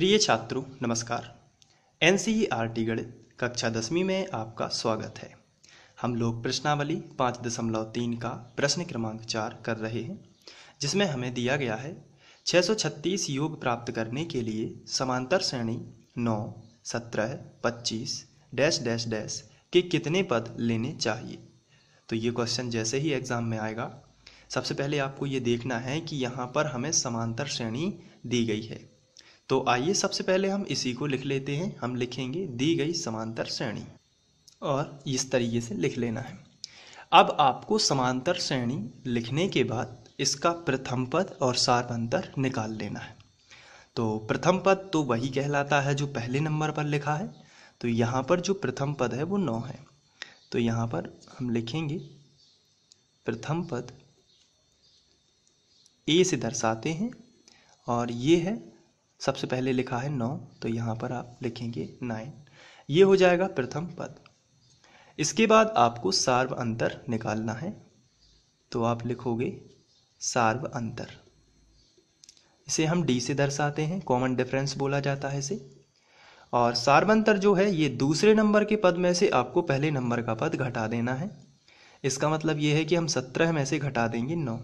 प्रिय छात्रों नमस्कार एन गणित कक्षा दसवीं में आपका स्वागत है हम लोग प्रश्नावली पाँच दशमलव तीन का प्रश्न क्रमांक चार कर रहे हैं जिसमें हमें दिया गया है 636 योग प्राप्त करने के लिए समांतर श्रेणी 9, 17, 25 डैश डैश डैश के कितने पद लेने चाहिए तो ये क्वेश्चन जैसे ही एग्ज़ाम में आएगा सबसे पहले आपको ये देखना है कि यहाँ पर हमें समांतर श्रेणी दी गई है तो आइए सबसे पहले हम इसी को लिख लेते हैं हम लिखेंगे दी गई समांतर श्रेणी और इस तरीके से लिख लेना है अब आपको समांतर श्रेणी लिखने के बाद इसका प्रथम पद और सार्वंतर निकाल लेना है तो प्रथम पद तो वही कहलाता है जो पहले नंबर पर लिखा है तो यहाँ पर जो प्रथम पद है वो नौ है तो यहाँ पर हम लिखेंगे प्रथम पद ए से दर्शाते हैं और ये है सबसे पहले लिखा है नौ तो यहाँ पर आप लिखेंगे नाइन ये हो जाएगा प्रथम पद इसके बाद आपको सार्व अंतर निकालना है तो आप लिखोगे सार्व अंतर इसे हम डी से दर्शाते हैं कॉमन डिफरेंस बोला जाता है इसे और सार्वंतर जो है ये दूसरे नंबर के पद में से आपको पहले नंबर का पद घटा देना है इसका मतलब ये है कि हम सत्रह में से घटा देंगे नौ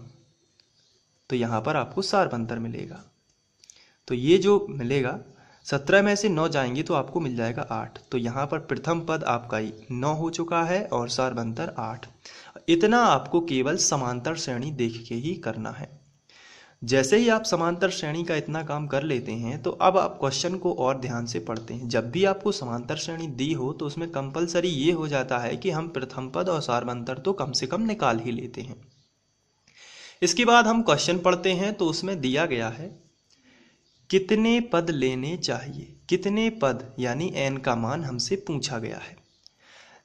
तो यहाँ पर आपको सार्वंतर मिलेगा तो ये जो मिलेगा सत्रह में से नौ जाएंगे तो आपको मिल जाएगा आठ तो यहाँ पर प्रथम पद आपका नौ हो चुका है और सर्वंतर आठ इतना आपको केवल समांतर श्रेणी देख के ही करना है जैसे ही आप समांतर श्रेणी का इतना काम कर लेते हैं तो अब आप क्वेश्चन को और ध्यान से पढ़ते हैं जब भी आपको समांतर श्रेणी दी हो तो उसमें कंपलसरी ये हो जाता है कि हम प्रथम पद और सार्वंतर तो कम से कम निकाल ही लेते हैं इसके बाद हम क्वेश्चन पढ़ते हैं तो उसमें दिया गया है कितने पद लेने चाहिए कितने पद यानी एन का मान हमसे पूछा गया है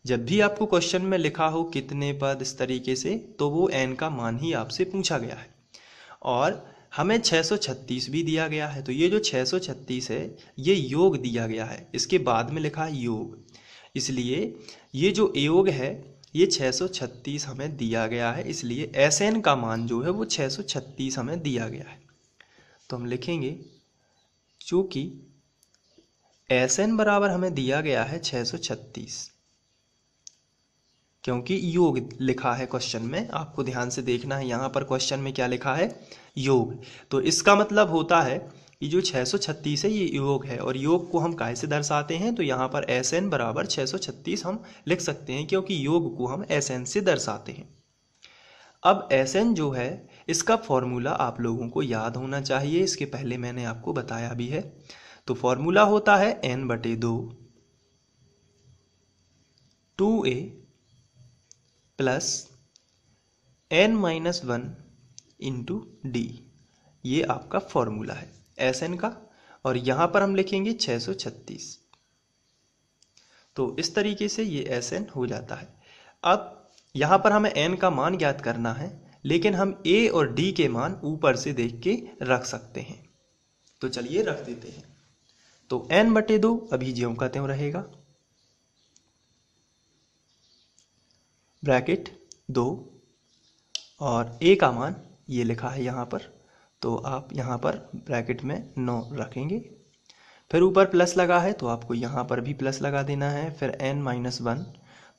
जब भी आपको क्वेश्चन में लिखा हो कितने पद इस तरीके से तो वो एन का मान ही आपसे पूछा गया है और हमें 636 भी दिया गया है तो ये जो 636 है ये योग दिया गया है इसके बाद में लिखा है योग इसलिए ये जो योग है ये 636 हमें दिया गया है इसलिए एस एन का मान जो है वो 636 हमें दिया गया है तो हम लिखेंगे क्योंकि एस एन बराबर हमें दिया गया है 636 क्योंकि योग लिखा है क्वेश्चन में आपको ध्यान से देखना है यहां पर क्वेश्चन में क्या लिखा है योग तो इसका मतलब होता है कि जो 636 है ये योग है और योग को हम कैसे दर्शाते हैं तो यहां पर एस एन बराबर 636 हम लिख सकते हैं क्योंकि योग को हम एस एन से दर्शाते हैं अब एस एन जो है इसका फॉर्मूला आप लोगों को याद होना चाहिए इसके पहले मैंने आपको बताया भी है तो फॉर्मूला होता है एन बटे दो two A plus N minus one into D ये आपका फॉर्मूला है एस एन का और यहां पर हम लिखेंगे 636 तो इस तरीके से ये एस एन हो जाता है अब यहाँ पर हमें एन का मान ज्ञात करना है लेकिन हम ए और डी के मान ऊपर से देख के रख सकते हैं तो चलिए रख देते हैं तो एन बटे दो अभी ज्यों का त्यों रहेगा ब्रैकेट दो और ए का मान ये लिखा है यहाँ पर तो आप यहाँ पर ब्रैकेट में नौ रखेंगे फिर ऊपर प्लस लगा है तो आपको यहाँ पर भी प्लस लगा देना है फिर एन माइनस वन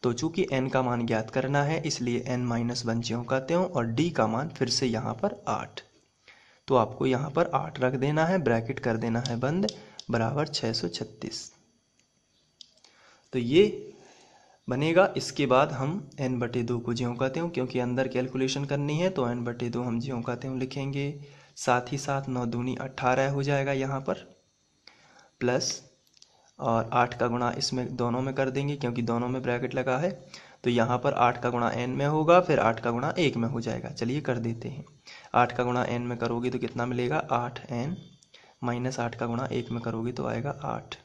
तो चूंकि n का मान ज्ञात करना है इसलिए n माइनस वन ज्यों का त्यों और d का मान फिर से यहाँ पर आठ तो आपको यहाँ पर आठ रख देना है ब्रैकेट कर देना है बंद बराबर छः सौ छत्तीस तो ये बनेगा इसके बाद हम n बटे दो को ज्यों का त्यों क्योंकि अंदर कैलकुलेशन करनी है तो n बटे दो हम ज्यों का त्यों लिखेंगे साथ ही साथ नौ दूनी अट्ठारह हो जाएगा यहाँ पर प्लस और आठ का गुणा इसमें दोनों में कर देंगे क्योंकि दोनों में ब्रैकेट लगा है तो यहाँ पर आठ का गुणा एन में होगा फिर आठ का गुणा एक में हो जाएगा चलिए कर देते हैं आठ का गुणा एन में करोगे तो कितना मिलेगा आठ एन माइनस आठ का गुणा एक में करोगे तो आएगा आठ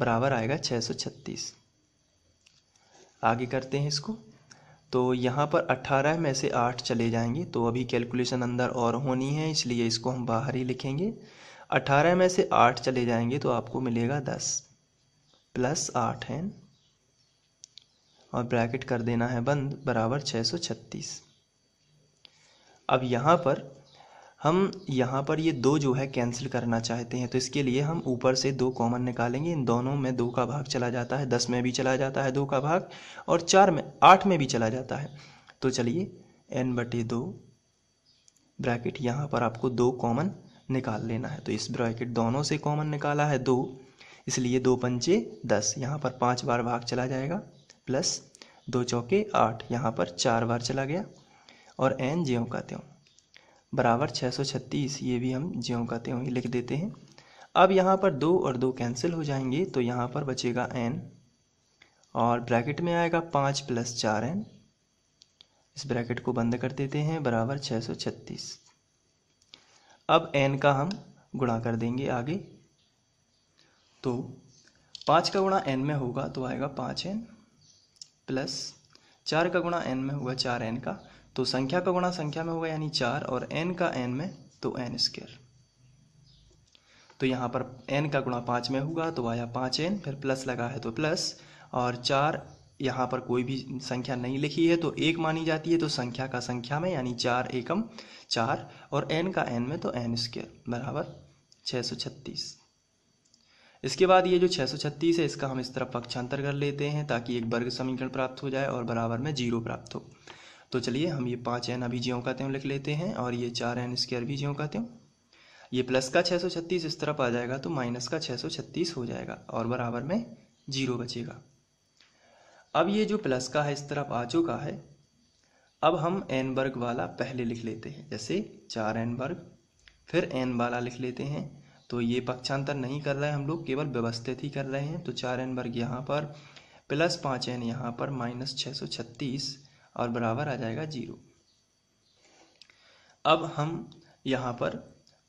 बराबर आएगा छः सौ छत्तीस आगे करते हैं इसको तो यहाँ पर अट्ठारह में से आठ चले जाएंगे तो अभी कैलकुलेशन अंदर और होनी है इसलिए इसको हम बाहर ही लिखेंगे अठारह में से आठ चले जाएंगे तो आपको मिलेगा दस प्लस आठ है और ब्रैकेट कर देना है बंद बराबर छः सौ छत्तीस अब यहाँ पर हम यहाँ पर ये दो जो है कैंसिल करना चाहते हैं तो इसके लिए हम ऊपर से दो कॉमन निकालेंगे इन दोनों में दो का भाग चला जाता है दस में भी चला जाता है दो का भाग और चार में आठ में भी चला जाता है तो चलिए एन बटे दो ब्रैकेट यहाँ पर आपको दो कॉमन निकाल लेना है तो इस ब्रैकेट दोनों से कॉमन निकाला है दो इसलिए दो पंचे दस यहाँ पर पाँच बार भाग चला जाएगा प्लस दो चौके आठ यहाँ पर चार बार चला गया और एन ज्यों का त्यों बराबर छः सौ छत्तीस ये भी हम ज्यों का त्यों ही लिख देते हैं अब यहाँ पर दो और दो कैंसिल हो जाएंगे तो यहाँ पर बचेगा एन और ब्रैकेट में आएगा पाँच प्लस चार एन इस ब्रैकेट को बंद कर देते हैं बराबर छः सौ छत्तीस अब एन का हम गुणा कर देंगे आगे तो पाँच का गुणा एन में होगा तो आएगा पाँच एन प्लस चार का गुणा एन में होगा चार एन का तो संख्या का गुणा संख्या में होगा यानी चार और एन का एन में तो एन स्क्र तो यहाँ पर एन का गुणा पाँच में होगा तो आया पाँच एन फिर प्लस लगा है तो प्लस और चार यहाँ पर कोई भी संख्या नहीं लिखी है तो एक मानी जाती है तो संख्या का संख्या में यानी चार एकम चार और एन का एन में तो एन स्क्वेयर बराबर छः सौ छत्तीस इसके बाद ये जो छः सौ छत्तीस है इसका हम इस तरह पक्षांतर कर लेते हैं ताकि एक वर्ग समीकरण प्राप्त हो जाए और बराबर में जीरो प्राप्त हो तो चलिए हम ये पाँच एन अभी ज्यों का त्यों लिख लेते हैं और ये चार एन स्क्वेयर भी ज्यों का त्यों ये प्लस का छत्तीस इस तरफ आ जाएगा तो माइनस का छत्तीस हो जाएगा और बराबर में जीरो बचेगा अब ये जो प्लस का है इस तरफ आ चुका है अब हम एन वर्ग वाला पहले लिख लेते हैं जैसे चार एन वर्ग फिर एन वाला लिख लेते हैं तो ये पक्षांतर नहीं कर रहे हैं हम लोग केवल व्यवस्थित ही कर रहे हैं तो चार एन वर्ग यहाँ पर प्लस पाँच एन यहाँ पर माइनस छः सौ छत्तीस और बराबर आ जाएगा जीरो अब हम यहाँ पर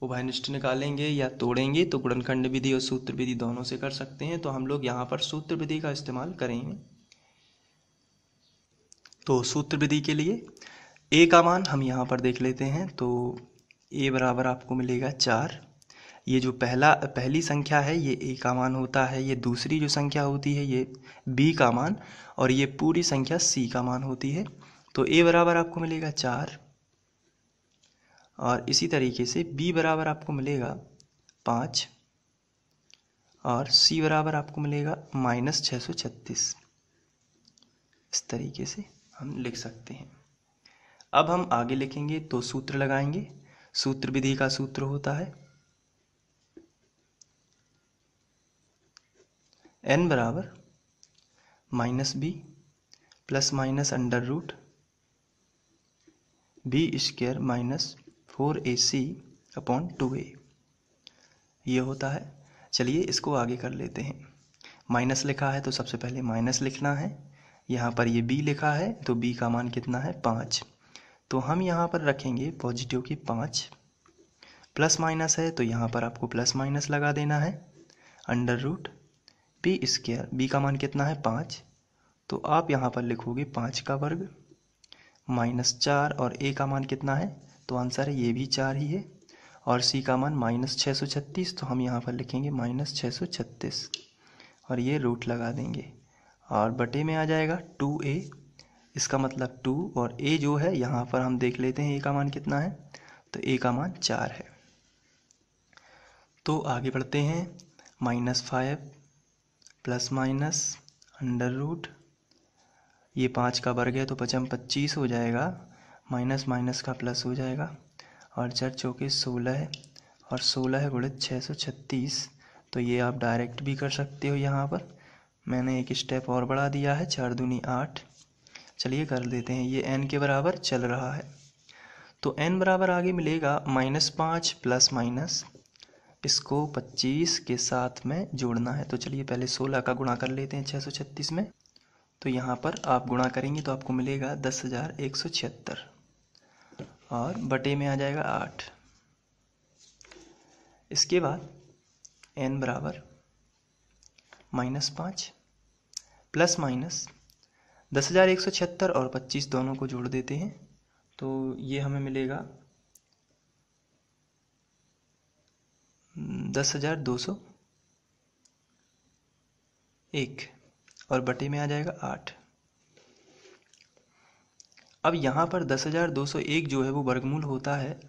उभयनिष्ठ निकालेंगे या तोड़ेंगे तो गुणनखंड विधि और सूत्र विधि दोनों से कर सकते हैं तो हम लोग यहाँ पर सूत्र विधि का इस्तेमाल करेंगे तो सूत्र विधि के लिए ए का मान हम यहाँ पर देख लेते हैं तो ए बराबर आपको मिलेगा चार ये जो पहला पहली संख्या है ये ए का मान होता है ये दूसरी जो संख्या होती है ये बी का मान और ये पूरी संख्या सी का मान होती है तो ए बराबर आपको मिलेगा चार और इसी तरीके से बी बराबर आपको मिलेगा पाँच और सी बराबर आपको मिलेगा माइनस छः सौ छत्तीस इस तरीके से हम लिख सकते हैं अब हम आगे लिखेंगे तो सूत्र लगाएंगे सूत्र विधि का सूत्र होता है एन बराबर minus B plus minus under root B square minus four A C upon two A ये होता है चलिए इसको आगे कर लेते हैं माइनस लिखा है तो सबसे पहले माइनस लिखना है यहाँ पर ये बी लिखा है तो बी का मान कितना है पाँच तो हम यहाँ पर रखेंगे पॉजिटिव की पाँच प्लस माइनस है तो यहाँ पर आपको प्लस माइनस लगा देना है under root P square B का मान कितना है पाँच तो आप यहाँ पर लिखोगे पाँच का वर्ग माइनस चार और ए का मान कितना है तो आंसर है ये भी चार ही है और सी का मान माइनस छः सौ छत्तीस तो हम यहाँ पर लिखेंगे माइनस छः सौ छत्तीस और ये रूट लगा देंगे और बटे में आ जाएगा टू ए इसका मतलब टू और ए जो है यहाँ पर हम देख लेते हैं ए का मान कितना है तो ए का मान चार है तो आगे बढ़ते हैं minus five plus minus under root ये पाँच का वर्ग है तो पचम पच्चीस हो जाएगा माइनस माइनस का प्लस हो जाएगा और चार चौके सोलह और सोलह गुणित छः सौ छत्तीस तो ये आप डायरेक्ट भी कर सकते हो यहाँ पर मैंने एक स्टेप और बढ़ा दिया है चार दूनी आठ चलिए कर देते हैं ये एन के बराबर चल रहा है तो एन बराबर आगे मिलेगा माइनस पाँच प्लस माइनस इसको पच्चीस के साथ में जोड़ना है तो चलिए पहले सोलह का गुणा कर लेते हैं छः सौ छत्तीस में तो यहाँ पर आप गुणा करेंगे तो आपको मिलेगा दस हज़ार एक सौ छिहत्तर और बटे में आ जाएगा आठ इसके बाद एन बराबर माइनस पाँच प्लस माइनस दस हज़ार एक सौ छिहत्तर और पच्चीस दोनों को जोड़ देते हैं तो ये हमें मिलेगा दस हज़ार दो सौ एक और बटे में आ जाएगा आठ अब यहाँ पर दस हज़ार दो सौ एक जो है वो वर्गमूल होता है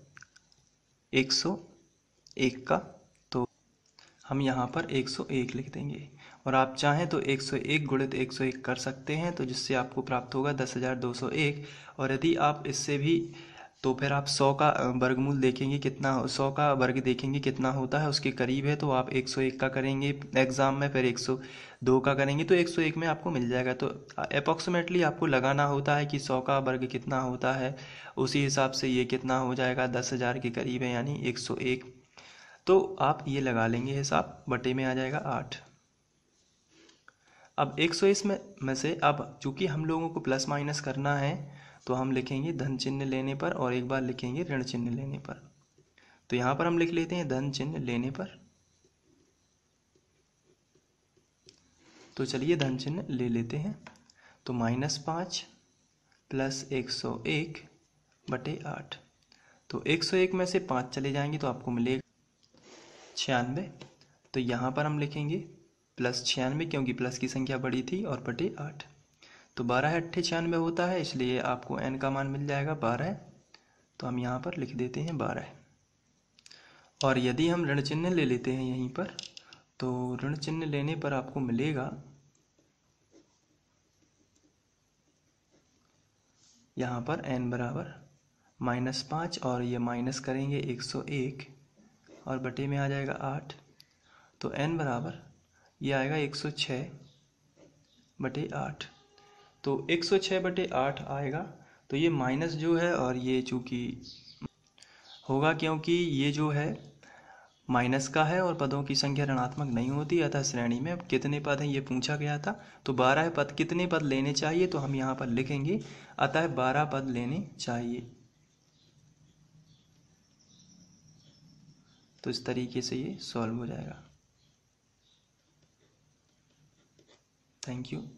एक सौ एक का तो हम यहाँ पर एक सौ एक लिख देंगे और आप चाहें तो 101 गुणित 101 कर सकते हैं तो जिससे आपको प्राप्त होगा 10,201 और यदि आप इससे भी तो फिर आप 100 का वर्गमूल देखेंगे कितना 100 का वर्ग देखेंगे कितना होता है उसके करीब है तो आप 101 का करेंगे एग्ज़ाम में फिर 102 का करेंगे तो 101 में आपको मिल जाएगा तो अप्रॉक्सीमेटली आपको लगाना होता है कि 100 का वर्ग कितना होता है उसी हिसाब से ये कितना हो जाएगा दस हज़ार के करीब है यानी एक तो आप ये लगा लेंगे हिसाब बटे में आ जाएगा आठ अब एक सौ इस में से अब चूंकि हम लोगों को प्लस माइनस करना है तो हम लिखेंगे धन चिन्ह लेने पर और एक बार लिखेंगे ऋण चिन्ह लेने पर तो यहाँ पर हम लिख लेते हैं धन चिन्ह लेने पर तो चलिए धन चिन्ह ले लेते हैं तो माइनस पाँच प्लस एक सौ एक बटे आठ तो एक सौ एक में से पाँच चले जाएंगे तो आपको मिलेगा छियानवे तो यहाँ पर हम लिखेंगे प्लस छियानवे क्योंकि प्लस की संख्या बड़ी थी और बटे आठ तो बारह अट्ठे छियानवे होता है इसलिए आपको एन का मान मिल जाएगा बारह तो हम यहाँ पर लिख देते हैं बारह और यदि हम ऋण चिन्ह ले लेते हैं यहीं पर तो ऋण चिन्ह लेने पर आपको मिलेगा यहाँ पर एन बराबर माइनस पाँच और ये माइनस करेंगे एक सौ एक और बटे में आ जाएगा आठ तो एन बराबर ये आएगा एक सौ छः बटे आठ तो एक सौ छः बटे आठ आएगा तो ये माइनस जो है और ये चूँकि होगा क्योंकि ये जो है माइनस का है और पदों की संख्या ऋणात्मक नहीं होती अतः श्रेणी में अब कितने पद हैं ये पूछा गया था तो बारह पद कितने पद लेने चाहिए तो हम यहाँ पर लिखेंगे अतः बारह पद लेने चाहिए तो इस तरीके से ये सॉल्व हो जाएगा Thank you.